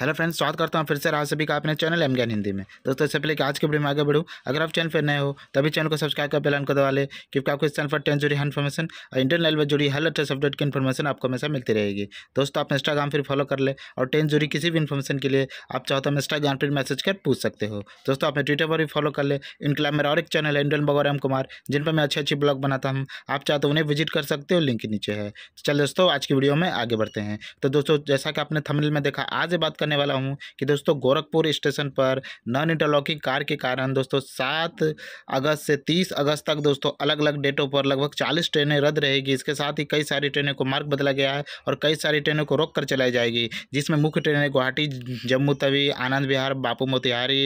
hello friends स्वागत करता हूँ फिर से आज सभी का अपने चैनल एम ज्ञान हिंदी में दोस्तों इससे पहले कि आज के वीडियो में आगे बढ़ूँ अगर आप चैनल पर नए हो तभी चैनल को सब्सक्राइब कर बेलन को दबा ले क्योंकि आपको इस चैनल पर टेन जुड़ी हर इन्फॉर्मेशन और इंटरनल लेवल जुड़ी हर लेटेस्ट अपडेट की इन्फॉर्मेशन आपको हमेशा मिलती रहेगी दोस्तों आप इंस्टाग्राम पर फॉलो कर ले और टेन जुड़ी किसी भी इन्फॉर्मेशन के लिए आप चाहो तो हम इंस्टाग्राम पर मैसेज कर पूछ सकते हो दोस्तों आप ट्विटर पर भी फॉलो कर ले इनके मेरा और एक चैनल है इंडियन बगौर एम कुमार जिन पर मैं अच्छे अच्छे ब्लॉग बनाता हूँ आप चाहते तो उन्हें विजिट कर सकते हो लिंक नीचे है तो चल दोस्तों आज की वीडियो में आगे बढ़ते हैं तो दोस्तों जैसा कि आपने थमिल में देखा आज बात करने वाला हूँ कि दोस्तों गोरखपुर स्टेशन पर नॉन इंटरलॉकिंग कार के कारण दोस्तों सात अगस्त से तीस अगस्त तक दोस्तों अलग अलग डेटों पर लगभग चालीस ट्रेनें रद्द रहेगी इसके साथ ही कई सारी ट्रेनों को मार्ग बदला गया है और कई सारी ट्रेनों को रोक कर चलाई जाएगी जिसमें मुख्य ट्रेनें गुवाहाटी जम्मू तवी आनंद विहार बापू मोतिहारी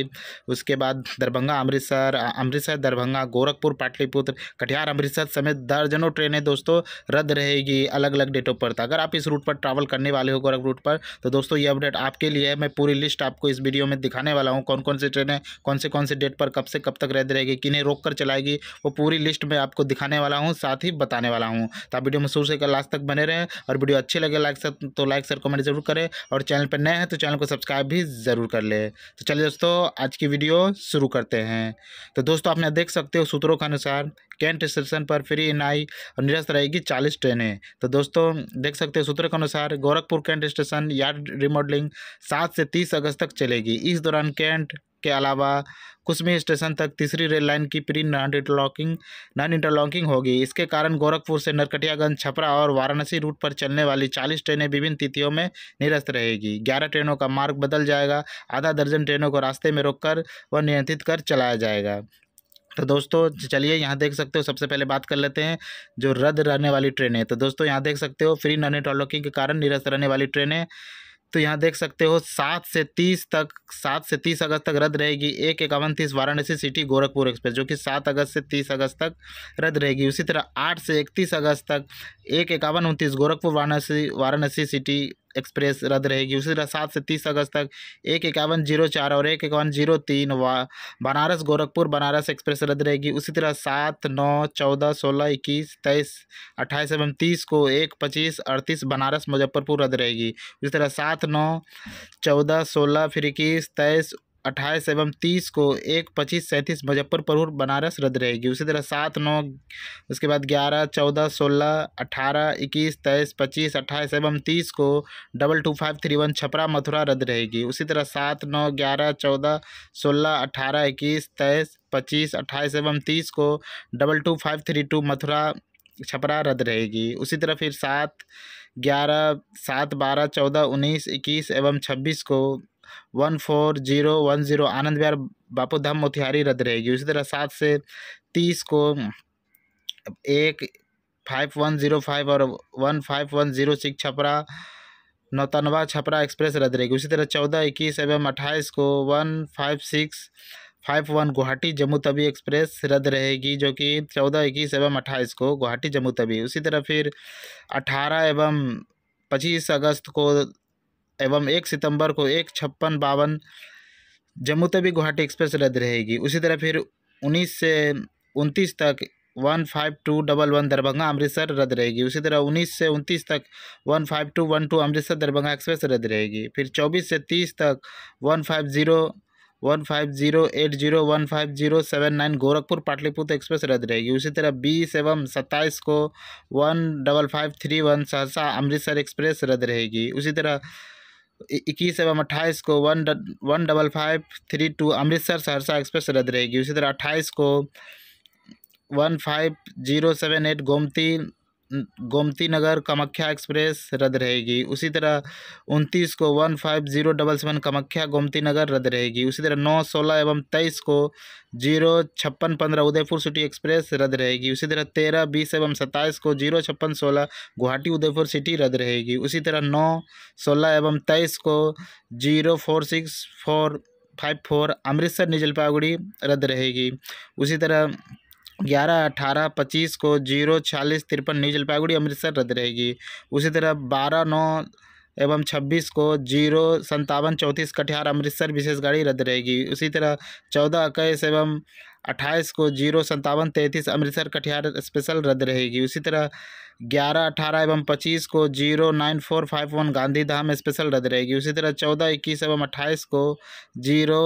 उसके बाद दरभंगा अमृतसर अमृतसर दरभंगा गोरखपुर पाटलिपुत्र कटिहार अमृतसर समेत दर्जनों ट्रेनें दोस्तों रद्द रहेगी अलग अलग डेटों पर तो अगर आप इस रूट पर ट्रैवल करने वाले हो गोरखपुर रूट पर तो दोस्तों ये अपडेट आपके के लिए मैं पूरी लिस्ट आपको इस वीडियो में दिखाने वाला हूँ कौन कौन सी ट्रेनें कौन से कौन से डेट पर कब से कब तक रद्द रहेगी किन्हें रोक कर चलाएगी वो पूरी लिस्ट में आपको दिखाने वाला हूँ साथ ही बताने वाला हूँ तो आप वीडियो में शुरू से लास्ट तक बने रहें और वीडियो अच्छे लगे लाइक सर तो लाइक सर कमेंट जरूर करें और चैनल पर नए हैं तो चैनल को सब्सक्राइब भी ज़रूर कर ले तो चलिए दोस्तों आज की वीडियो शुरू करते हैं तो दोस्तों आपने देख सकते हो सूत्रों के अनुसार कैंट स्टेशन पर फ्री इन आई और निरस्त रहेगी चालीस ट्रेनें तो दोस्तों देख सकते हैं सूत्र के अनुसार Gorakhpur cantt station yard remodelling सात से तीस अगस्त तक चलेगी इस दौरान कैंट के अलावा कुसमी स्टेशन तक तीसरी रेल लाइन की pre non interlocking non interlocking होगी इसके कारण गोरखपुर से नरकटियागंज छपरा और वाराणसी रूट पर चलने वाली चालीस ट्रेनें विभिन्न तिथियों में निरस्त रहेगी ग्यारह ट्रेनों का मार्ग बदल जाएगा आधा दर्जन ट्रेनों को रास्ते में रोककर व नियंत्रित कर चलाया जाएगा तो दोस्तों चलिए यहाँ देख सकते हो सबसे पहले बात कर लेते हैं जो रद्द रहने वाली ट्रेन है तो दोस्तों यहाँ देख सकते हो फ्री नॉन नेटवर्किंग के कारण निरस्त रहने वाली ट्रेन है तो यहाँ देख सकते हो सात से तीस तक सात से तीस अगस्त तक रद्द रहेगी एक इक्यावन तीस वाराणसी सिटी गोरखपुर एक्सप्रेस जो कि सात अगस्त से तीस अगस्त तक रद्द रहेगी उसी तरह आठ से इकतीस अगस्त तक एक इक्यावन उनतीस गोरखपुर वाराणसी वाराणसी सिटी एक्सप्रेस रद्द रहेगी उसी तरह सात से तीस अगस्त तक एक इक्यावन जीरो चार और एक इक्यावन जीरो तीन बनारस गोरखपुर बनारस एक्सप्रेस रद्द रहेगी उसी तरह सात नौ चौदह सोलह इक्कीस तेईस अट्ठाईस एवं तीस को एक पच्चीस अड़तीस बनारस मुजफ्फरपुर रद्द रहेगी उसी तरह सात नौ चौदह सोलह फिर इक्कीस तेईस अट्ठाईस एवं तीस को एक पच्चीस सैंतीस मुजफ्फरपुर और बनारस रद्द रहेगी उसी तरह सात नौ उसके बाद ग्यारह चौदह सोलह अठारह इक्कीस तेईस पच्चीस अट्ठाईस एवं तीस को double two five three one Chhapra Mathura रद्द रहेगी उसी तरह सात नौ ग्यारह चौदह सोलह अठारह इक्कीस तेईस पच्चीस अट्ठाईस एवं तीस को double two five three two Mathura Chhapra रद्द रहेगी उसी तरह फिर सात ग्यारह सात बारह चौदह उन्नीस इक्कीस एवं छब्बीस को one four zero one zero Anand Vihar Bapudham Motihari रद्द रहेगी उसी तरह सात से तीस को एक फाइव वन जीरो फाइव और one five one zero six Chhapra Nautanwa Chhapra express रद्द रहेगी उसी तरह चौदह इक्कीस एवं अट्ठाईस को one five six five one Guwahati Jammu Tawi express रद्द रहेगी जो कि चौदह इक्कीस एवं अट्ठाईस को गुवाहाटी जम्मू तवी उसी तरह फिर अठारह एवं पच्चीस अगस्त को एवं एक सितंबर को एक छप्पन बावन जम्मू तवी गुवाहाटी एक्सप्रेस रद्द रहेगी उसी तरह फिर उन्नीस से उनतीस तक one five two double one Darbhanga Amritsar रद्द रहेगी उसी तरह उन्नीस से उनतीस तक one five two one two Amritsar Darbhanga express रद्द रहेगी फिर चौबीस से तीस तक one five zero one five zero eight zero one five zero seven nine Gorakhpur Pataliputra express रद्द रहेगी उसी तरह बीस एवं सत्ताईस को one double five three one Saharsa Amritsar express रद्द रहेगी उसी तरह इक्कीस एवं अट्ठाईस को one one double five three two Amritsar Saharsa express रद्द रहेगी उसी तरह अट्ठाईस को one five zero seven eight Gomti Gomti Nagar Kamakhya express रद्द रहेगी उसी तरह उनतीस को one five zero double seven Kamakhya Gomti Nagar रद्द रहेगी उसी तरह नौ सोलह एवं तेईस को जीरो छप्पन पंद्रह उदयपुर सिटी एक्सप्रेस रद्द रहेगी उसी तरह तेरह बीस एवं सत्ताईस को जीरो छप्पन सोलह गुवाहाटी उदयपुर सिटी रद्द रहेगी उसी तरह नौ सोलह एवं तेईस को zero four six four five four Amritsar निजलपागुड़ी रद्द रहेगी उसी तरह ग्यारह अठारह पच्चीस को जीरो छियालीस तिरपन न्यू जलपाईगुड़ी अमृतसर रद्द रहेगी उसी तरह बारह नौ एवं छब्बीस को जीरो संतावन चौंतीस कटिहार अमृतसर विशेष गाड़ी रद्द रहेगी उसी तरह चौदह इक्कीस एवं अट्ठाईस को जीरो संतावन तैंतीस अमृतसर कटिहार स्पेशल रद्द रहेगी उसी तरह ग्यारह अठारह एवं पच्चीस को zero nine four five one Gandhidham special रद्द रहेगी उसी तरह चौदह इक्कीस एवं अट्ठाईस को जीरो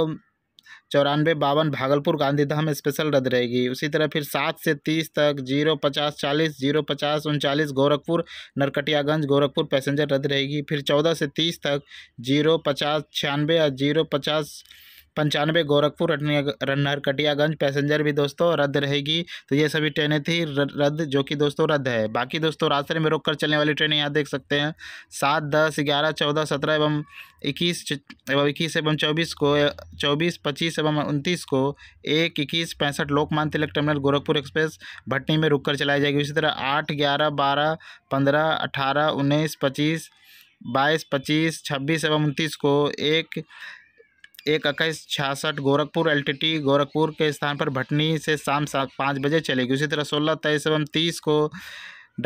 चौरानवे बावन भागलपुर गांधीधाम स्पेशल रद्द रहेगी उसी तरह फिर सात से तीस तक जीरो पचास चालीस जीरो पचास उनचालीस गोरखपुर नरकटियागंज गोरखपुर पैसेंजर रद्द रहेगी फिर चौदह से तीस तक जीरो पचास छियानवे और जीरो पचास पंचानवे गोरखपुर रनहरकटियागंज पैसेंजर भी दोस्तों रद्द रहेगी तो ये सभी ट्रेनें थी रद्द जो कि दोस्तों रद्द है बाकी दोस्तों रास्ते में रोक कर चलने वाली ट्रेनें यहाँ देख सकते हैं सात दस ग्यारह चौदह सत्रह एवं इक्कीस एवं इक्कीस एवं चौबीस को चौबीस पच्चीस एवं उनतीस को एक इक्कीस पैंसठ लोकमान तिलक टर्मिनल गोरखपुर एक्सप्रेस भटनी में रुक कर चलाई जाएगी उसी तरह आठ ग्यारह बारह पंद्रह अठारह उन्नीस पच्चीस बाईस पच्चीस छब्बीस एवं उनतीस को एक एक अक्स छियासठ गोरखपुर एल गोरखपुर के स्थान पर भटनी से शाम सात पाँच बजे चलेगी उसी तरह सोलह तेईस एवं तीस को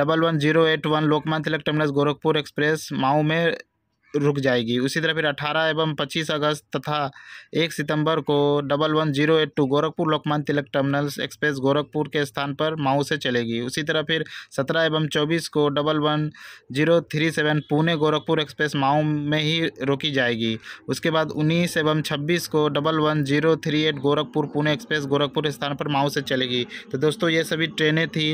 double one zero eight one Lokmanya Tilak terminus Gorakhpur express Mau में रुक जाएगी उसी तरह फिर 18 एवं 25 अगस्त तथा 1 सितंबर को double one zero eight two Gorakhpur Lokmanya Tilak terminals express Gorakhpur के स्थान पर माऊ से चलेगी उसी तरह फिर 17 एवं 24 को double one zero three seven Pune Gorakhpur express Mau में ही रोकी जाएगी उसके बाद उन्नीस एवं छब्बीस को double one zero three eight Gorakhpur Pune express Gorakhpur स्थान पर माऊ से चलेगी तो दोस्तों ये सभी ट्रेनें थी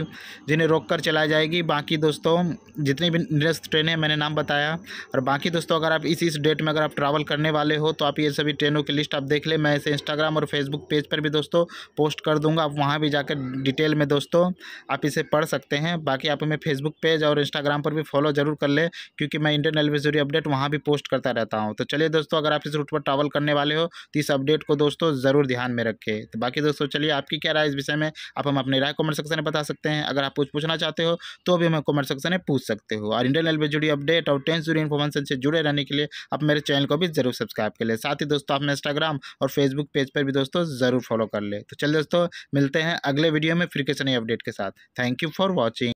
जिन्हें रोक कर चलाई जाएगी बाकी दोस्तों जितनी भी निरस्त ट्रेनें मैंने नाम बताया और बाकी दोस्तों दोस्तों अगर आप इस इस डेट में अगर आप ट्रैवल करने वाले हो तो आप ये सभी ट्रेनों की लिस्ट आप देख लें मैं इसे इंस्टाग्राम और फेसबुक पेज पर भी दोस्तों पोस्ट कर दूंगा आप वहाँ भी जाकर डिटेल में दोस्तों आप इसे पढ़ सकते हैं बाकी आप हमें फेसबुक पेज और इंस्टाग्राम पर भी फॉलो जरूर कर लें क्योंकि मैं इंडियन रेलवे जरूरी अपडेट वहाँ भी पोस्ट करता रहता हूँ तो चलिए दोस्तों अगर आप इस रूट पर ट्रैवल करने वाले हो तो इस अपडेट को दोस्तों ज़रूर ध्यान में रखें तो बाकी दोस्तों चलिए आपकी क्या राय इस विषय में आप हम अपनी राय कॉमेंट सेक्शन में बता सकते हैं अगर आप कुछ पूछना चाहते हो तो भी हमें कमेंट सेक्शन में पूछ सकते हो और इंडियन रेलवे जुड़ी अपडेट और टेंस जुड़ी इन्फॉर्मेशन से जुड़े जुड़े रहने के लिए आप मेरे चैनल को भी ज़रूर सब्सक्राइब कर ले साथ ही दोस्तों अपने इंस्टाग्राम और फेसबुक पेज पर भी दोस्तों ज़रूर फॉलो कर ले तो चलिए दोस्तों मिलते हैं अगले वीडियो में फिर किसी नई अपडेट के साथ थैंक यू फॉर वॉचिंग